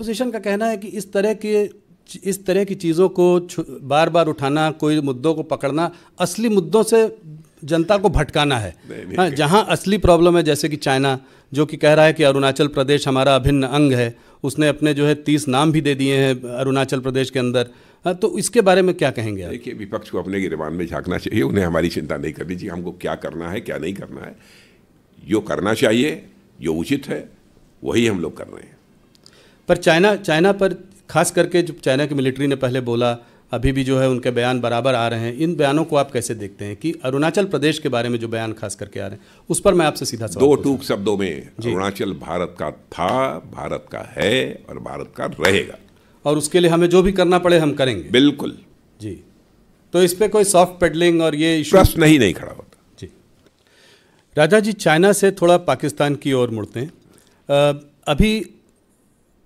Opposition का कहना है कि इस तरह के इस तरह की चीज़ों को बार बार उठाना कोई मुद्दों को पकड़ना असली मुद्दों से जनता को भटकाना है जहाँ असली प्रॉब्लम है जैसे कि चाइना जो कि कह रहा है कि अरुणाचल प्रदेश हमारा अभिन्न अंग है उसने अपने जो है तीस नाम भी दे दिए हैं अरुणाचल प्रदेश के अंदर हाँ तो इसके बारे में क्या कहेंगे देखिए विपक्ष को अपने गिरबान में झांकना चाहिए उन्हें हमारी चिंता नहीं करनी चाहिए हमको क्या करना है क्या नहीं करना है जो करना चाहिए जो उचित है वही हम लोग कर रहे हैं पर चाइना चाइना पर खास करके जो चाइना की मिलिट्री ने पहले बोला अभी भी जो है उनके बयान बराबर आ रहे हैं इन बयानों को आप कैसे देखते हैं कि अरुणाचल प्रदेश के बारे में जो बयान खास करके आ रहे हैं उस पर मैं आपसे सीधा दो टूक शब्दों में अरुणाचल भारत का था भारत का है और भारत का रहेगा और उसके लिए हमें जो भी करना पड़े हम करेंगे बिल्कुल जी तो इस पर कोई सॉफ्ट पेडलिंग और ये प्रश्न नहीं नहीं खड़ा होता जी राजा जी चाइना से थोड़ा पाकिस्तान की ओर मुड़ते हैं अभी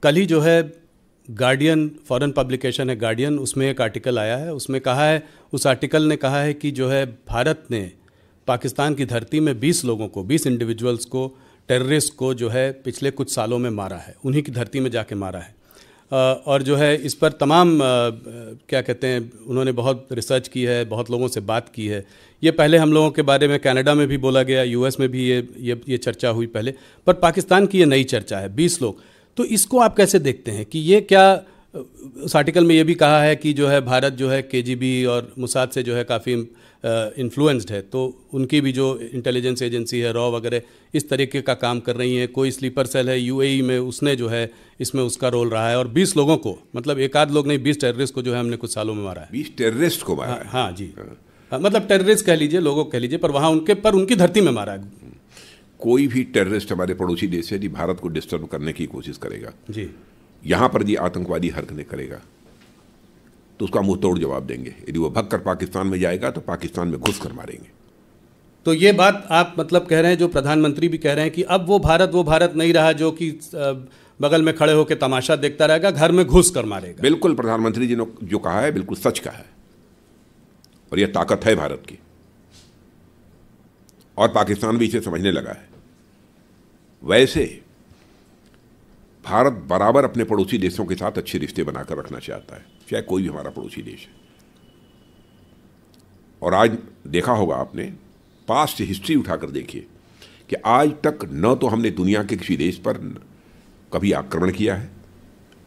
कल ही जो है गार्डियन फॉरेन पब्लिकेशन है गार्डियन उसमें एक आर्टिकल आया है उसमें कहा है उस आर्टिकल ने कहा है कि जो है भारत ने पाकिस्तान की धरती में 20 लोगों को 20 इंडिविजुअल्स को टेररिस्ट को जो है पिछले कुछ सालों में मारा है उन्हीं की धरती में जाके मारा है और जो है इस पर तमाम क्या कहते हैं उन्होंने बहुत रिसर्च की है बहुत लोगों से बात की है ये पहले हम लोगों के बारे में कनाडा में भी बोला गया यूएस में भी ये ये ये चर्चा हुई पहले पर पाकिस्तान की ये नई चर्चा है बीस लोग तो इसको आप कैसे देखते हैं कि ये क्या उस आर्टिकल में ये भी कहा है कि जो है भारत जो है के और मुसाद से जो है काफ़ी इन्फ्लुएंस्ड है तो उनकी भी जो इंटेलिजेंस एजेंसी है रॉ वगैरह इस तरीके का काम कर रही है कोई स्लीपर सेल है यूएई में उसने जो है इसमें उसका रोल रहा है और 20 लोगों को मतलब एक आध लोग नहीं 20 टेररिस्ट को जो है हमने कुछ सालों में मारा है बीस टेररिस्ट को मारा हाँ, हा, जी हा, हाँ, मतलब टेररिस्ट कह लीजिए लोगों कह लीजिए पर वहाँ उनके पर उनकी धरती में मारा है कोई भी टेररिस्ट हमारे पड़ोसी देश है जी भारत को डिस्टर्ब करने की कोशिश करेगा जी यहाँ पर जी आतंकवादी हरकतें करेगा तो उसका मुंह तोड़ जवाब देंगे यदि वो भग कर पाकिस्तान में जाएगा तो पाकिस्तान में घुस कर मारेंगे तो ये बात आप मतलब कह रहे हैं जो प्रधानमंत्री भी कह रहे हैं कि अब वो भारत वो भारत नहीं रहा जो कि बगल में खड़े होकर तमाशा देखता रहेगा घर में घुस कर मारेगा बिल्कुल प्रधानमंत्री जी ने जो कहा है बिल्कुल सच कहा है और यह ताकत है भारत की और पाकिस्तान भी इसे समझने लगा है वैसे भारत बराबर अपने पड़ोसी देशों के साथ अच्छे रिश्ते बनाकर रखना चाहता है चाहे कोई भी हमारा पड़ोसी देश है और आज देखा होगा आपने पास्ट हिस्ट्री उठाकर देखिए कि आज तक न तो हमने दुनिया के किसी देश पर कभी आक्रमण किया है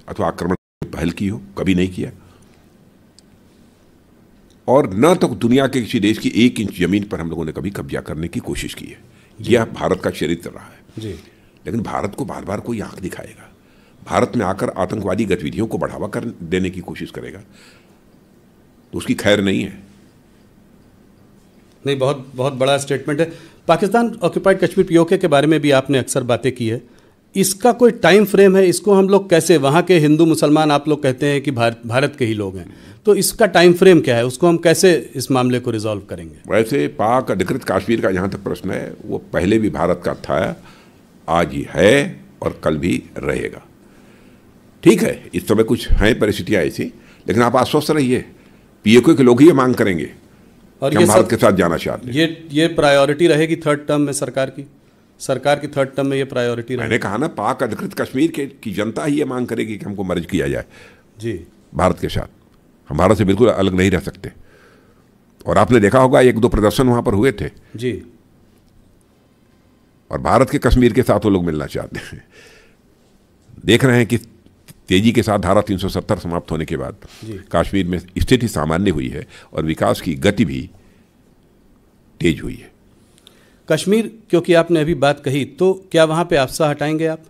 अथवा आक्रमण पहल की हो कभी नहीं किया और न तो दुनिया के किसी देश की एक इंच जमीन पर हम लोगों ने कभी कब्जा करने की कोशिश की है यह भारत का चरित्र रहा है जी लेकिन भारत को बार बार कोई आंख दिखाएगा भारत में आकर आतंकवादी गतिविधियों को बढ़ावा कर देने की कोशिश करेगा तो उसकी खैर नहीं है नहीं बहुत बहुत बड़ा स्टेटमेंट है पाकिस्तान ऑक्यूपाइड कश्मीर पीओके के बारे में भी आपने अक्सर बातें की है इसका कोई टाइम फ्रेम है इसको हम लोग कैसे वहाँ के हिंदू मुसलमान आप लोग कहते हैं कि भारत भारत के ही लोग हैं तो इसका टाइम फ्रेम क्या है उसको हम कैसे इस मामले को रिजॉल्व करेंगे वैसे पाक अधिकृत कश्मीर का जहाँ तक प्रश्न है वो पहले भी भारत का था आज ही है और कल भी रहेगा ठीक है इस समय कुछ हैं परिस्थितियाँ ऐसी लेकिन आप आश्वस्त रहिए पीएकयू के लोग ही ये मांग करेंगे और ये भारत के साथ जाना चाहते हैं ये ये प्रायोरिटी रहेगी थर्ड टर्म में सरकार की सरकार की थर्ड टर्म में ये प्रायोरिटी मैंने कहा ना पाक अधिकृत कश्मीर के की जनता ही ये मांग करेगी कि हमको मर्ज किया जाए जी भारत के साथ हम भारत से बिल्कुल अलग नहीं रह सकते और आपने देखा होगा एक दो प्रदर्शन वहाँ पर हुए थे जी और भारत के कश्मीर के साथ वो लोग मिलना चाहते हैं देख रहे हैं कि तेजी के साथ धारा 370 समाप्त होने के बाद कश्मीर में स्थिति सामान्य हुई है और विकास की गति भी तेज हुई है कश्मीर क्योंकि आपने अभी बात कही तो क्या वहां पे आपसा हटाएंगे आप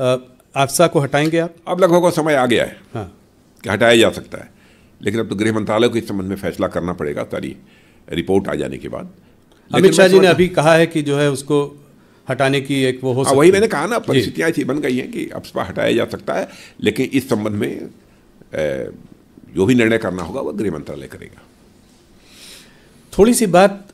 आपसा को हटाएंगे आप अब लगभग समय आ गया है हाँ। कि हटाया जा सकता है लेकिन अब तो गृह मंत्रालय को इस संबंध में फैसला करना पड़ेगा सारी रिपोर्ट आ जाने के बाद अमित शाह जी ने अभी कहा है कि जो है उसको हटाने की एक वो हो हाँ, सकती वही मैंने कहा ना परिस्थितियाँ ऐसी बन गई हैं कि अफसपा हटाया जा सकता है लेकिन इस संबंध में जो भी निर्णय करना होगा वह गृह मंत्रालय करेगा थोड़ी सी बात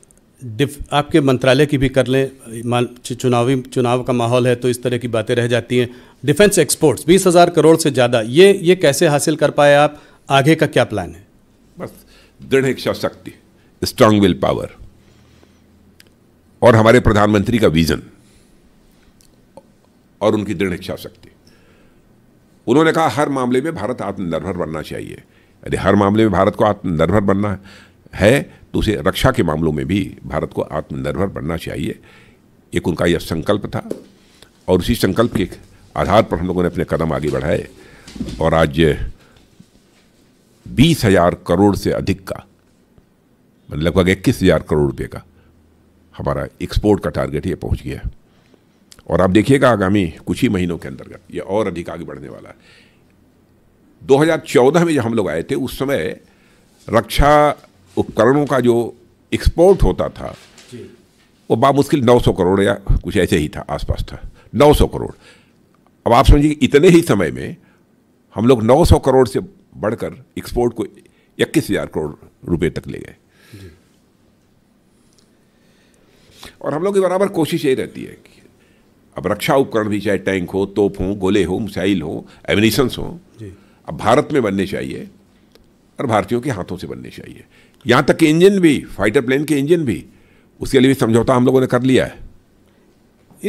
आपके मंत्रालय की भी कर लें चुनावी चुनाव का माहौल है तो इस तरह की बातें रह जाती हैं डिफेंस एक्सपोर्ट्स बीस हज़ार करोड़ से ज़्यादा ये ये कैसे हासिल कर पाए आप आगे का क्या प्लान है बस दृढ़ इच्छा शक्ति स्ट्रांग विल पावर और हमारे प्रधानमंत्री का विज़न और उनकी दृढ़ इच्छा शक्ति उन्होंने कहा हर मामले में भारत आत्मनिर्भर बनना चाहिए यदि हर मामले में भारत को आत्मनिर्भर बनना है तो उसे रक्षा के मामलों में भी भारत को आत्मनिर्भर बनना चाहिए एक उनका यह संकल्प था और उसी संकल्प के आधार पर हम लोगों ने अपने कदम आगे बढ़ाए और आज बीस हजार करोड़ से अधिक का मतलब लगभग इक्कीस हजार करोड़ रुपये का हमारा एक्सपोर्ट का टारगेट ये पहुंच गया और आप देखिएगा आगामी कुछ ही महीनों के अंतर्गत ये और अधिक आगे बढ़ने वाला है 2014 में जब हम लोग आए थे उस समय रक्षा उपकरणों का जो एक्सपोर्ट होता था वो बामुश्किल 900 करोड़ या कुछ ऐसे ही था आसपास था 900 करोड़ अब आप समझिए इतने ही समय में हम लोग 900 करोड़ से बढ़कर एक्सपोर्ट को इक्कीस हज़ार करोड़ रुपए तक ले गए और हम लोग की बराबर कोशिश यही रहती है कि अब रक्षा उपकरण भी चाहे टैंक हो तोप हो गोले हो मिसाइल हो एमिनिशंस हो अब भारत में बनने चाहिए और भारतीयों के हाथों से बनने चाहिए यहाँ तक कि इंजन भी फाइटर प्लेन के इंजन भी उसके लिए भी समझौता हम लोगों ने कर लिया है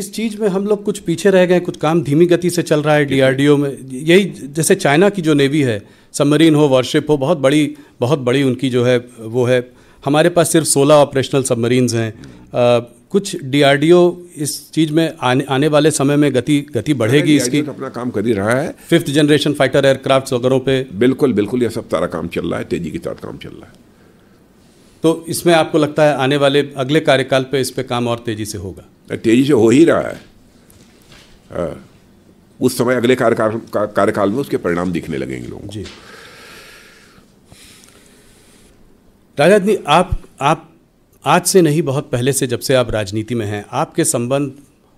इस चीज़ में हम लोग कुछ पीछे रह गए कुछ काम धीमी गति से चल रहा है डीआरडीओ में यही जैसे चाइना की जो नेवी है सबमरीन हो वॉरशिप हो बहुत बड़ी बहुत बड़ी उनकी जो है वो है हमारे पास सिर्फ 16 ऑपरेशनल सबमरीन्स हैं कुछ डीआरडीओ इस चीज में आने आने वाले समय में गति गति बढ़ेगी इसकी तो अपना काम कर ही रहा है फिफ्थ जनरेशन फाइटर एयरक्राफ्ट वगैरह पे बिल्कुल बिल्कुल यह सब तारा काम चल रहा है तेजी के साथ काम चल रहा है तो इसमें आपको लगता है आने वाले अगले कार्यकाल पे इस पे काम और तेजी से होगा तेजी से हो ही रहा है आ, उस समय अगले कार्यकाल कार्यकाल में उसके परिणाम दिखने लगेंगे लोगों जी राजा जी आप आप आज से नहीं बहुत पहले से जब से आप राजनीति में हैं आपके संबंध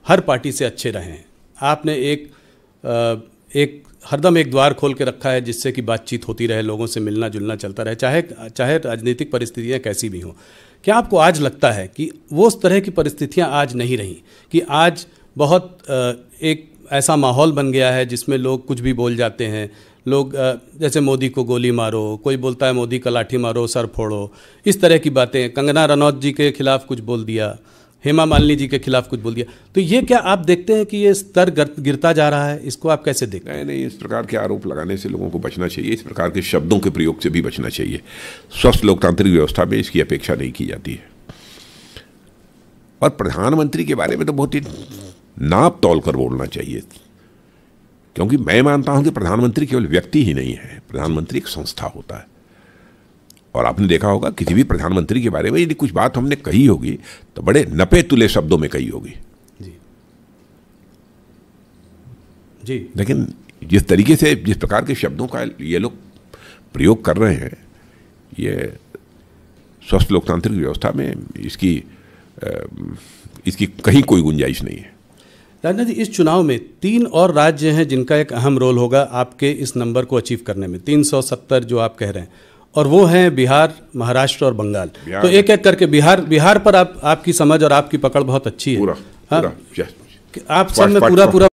हर पार्टी से अच्छे रहे हैं आपने एक एक हरदम एक द्वार खोल के रखा है जिससे कि बातचीत होती रहे लोगों से मिलना जुलना चलता रहे चाहे चाहे राजनीतिक परिस्थितियाँ कैसी भी हों क्या आपको आज लगता है कि वो उस तरह की परिस्थितियाँ आज नहीं रहीं कि आज बहुत एक ऐसा माहौल बन गया है जिसमें लोग कुछ भी बोल जाते हैं लोग जैसे मोदी को गोली मारो कोई बोलता है मोदी का लाठी मारो सर फोड़ो इस तरह की बातें कंगना रनौत जी के खिलाफ कुछ बोल दिया हेमा मालिनी जी के खिलाफ कुछ बोल दिया तो ये क्या आप देखते हैं कि ये स्तर गिरता जा रहा है इसको आप कैसे देख हैं नहीं नहीं इस प्रकार के आरोप लगाने से लोगों को बचना चाहिए इस प्रकार के शब्दों के प्रयोग से भी बचना चाहिए स्वस्थ लोकतांत्रिक व्यवस्था में इसकी अपेक्षा नहीं की जाती है और प्रधानमंत्री के बारे में तो बहुत ही नाप तोल कर बोलना चाहिए क्योंकि मैं मानता हूं कि प्रधानमंत्री केवल व्यक्ति ही नहीं है प्रधानमंत्री एक संस्था होता है और आपने देखा होगा किसी भी प्रधानमंत्री के बारे में यदि कुछ बात हमने कही होगी तो बड़े नपे तुले शब्दों में कही होगी जी जी लेकिन जिस तरीके से जिस प्रकार के शब्दों का ये लोग प्रयोग कर रहे हैं ये स्वस्थ लोकतांत्रिक व्यवस्था में इसकी इसकी कहीं कोई गुंजाइश नहीं है राजनाथ जी इस चुनाव में तीन और राज्य हैं जिनका एक अहम रोल होगा आपके इस नंबर को अचीव करने में 370 जो आप कह रहे हैं और वो हैं बिहार महाराष्ट्र और बंगाल तो एक एक करके बिहार बिहार पर आप आपकी समझ और आपकी पकड़ बहुत अच्छी है पूरा, हाँ? पूरा, आप सब में पूरा पूरा